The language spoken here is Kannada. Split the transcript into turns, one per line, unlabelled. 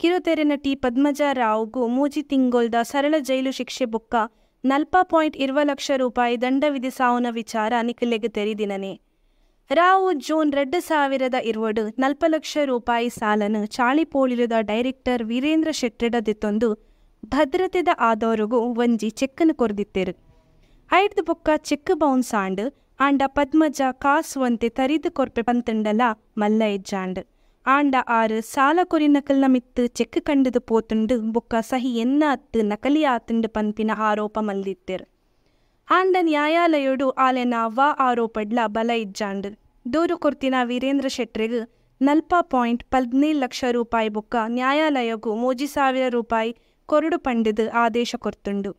ಕಿರುತೆರೆ ನಟಿ ಪದ್ಮಜ ರಾವ್ಗೂ ಮೂಜಿ ತಿಂಗೋಲ್ದ ಸರಳ ಜೈಲು ಶಿಕ್ಷೆ ಬುಕ್ಕ ನಲ್ಪ ಪಾಯಿಂಟ್ ಇರುವ ಲಕ್ಷ ರೂಪಾಯಿ ದಂಡ ವಿಧಿಸಾವುನ ವಿಚಾರ ನಿಖಿಲೆಗೆ ತೆರೆದಿನನೆ ರಾವು ಜೂನ್ ರೆಡ್ ಸಾವಿರದ ಇರುವಡು ನಲ್ಪ ಲಕ್ಷ ರೂಪಾಯಿ ಸಾಲನ ಚಾಳಿ ಡೈರೆಕ್ಟರ್ ವೀರೇಂದ್ರ ದಿತ್ತೊಂದು ಭದ್ರತೆದ ಆದೋರಿಗೂ ಒಂಜಿ ಚೆಕ್ಕನ್ನು ಕೊರೆದಿತ್ತೆರು ಐಡ್ದು ಬುಕ್ಕ ಚೆಕ್ ಬೌನ್ಸ್ ಆಂಡ್ ಆಂಡ ಪದ್ಮಜ ಕಾಸುವಂತೆ ಒಂತೆ ತರಿದು ಕೊರ್ಪೆ ಪಂತಂಡಲ ಮಲ್ಲ ಎಜ್ಜಾಂಡ್ ಆಂಡ ஆண்ட ಸಾಲ ಕೊರಿನಕಲ್ನ நಕಲ್ನಮಿತ್ತು ಚೆಕ್ ಕಂಡದು ಪೋತುಂಡು ಬೊಕ್ಕ ಸಹಿ ಎನ್ನ ನಕಲಿ ಆತುಂಡು ಪನ್ಪಿನ ಆರೋಪ ಮಲ್ದಿತ್ತೆರ್ ಆಂಡ ನ್ಯಾಯಾಲಯೋಡು ಆಲೆನ ವಾ ಆರೋಪಡ್ಲ ಬಲ ಇಜ್ಜಾಂಡ್ ದೂರು ಕೊರ್ತಿನ ವೀರೇಂದ್ರ ಶೆಟ್ರಿಗ್ ನಲ್ಪ ಪಾಯಿಂಟ್ ಲಕ್ಷ ರೂಪಾಯಿ ಬುಕ್ಕ ನ್ಯಾಯಾಲಯಗೂ ಮೋಜಿ ಸಾವಿರ ರೂಪಾಯಿ ಕೊರಡು ಪಂಡಿದು ಆದೇಶ ಕೊರ್ತುಂಡು